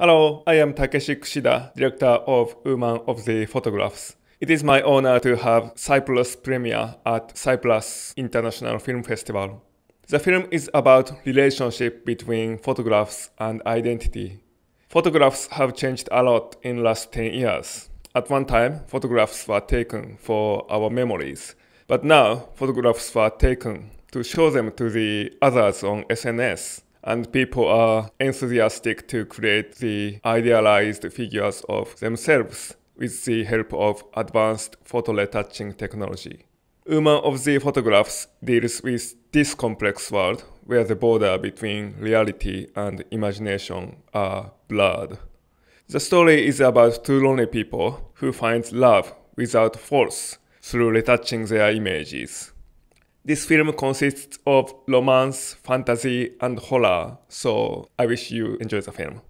Hello, I am Takeshi Kushida, director of Woman of the Photographs. It is my honor to have Cyprus premiere at Cyprus International Film Festival. The film is about relationship between photographs and identity. Photographs have changed a lot in last 10 years. At one time, photographs were taken for our memories, but now photographs were taken to show them to the others on SNS and people are enthusiastic to create the idealized figures of themselves with the help of advanced photo retouching technology. Woman of the Photographs deals with this complex world where the border between reality and imagination are blurred. The story is about two lonely people who find love without force through retouching their images. This film consists of romance, fantasy, and horror, so I wish you enjoy the film.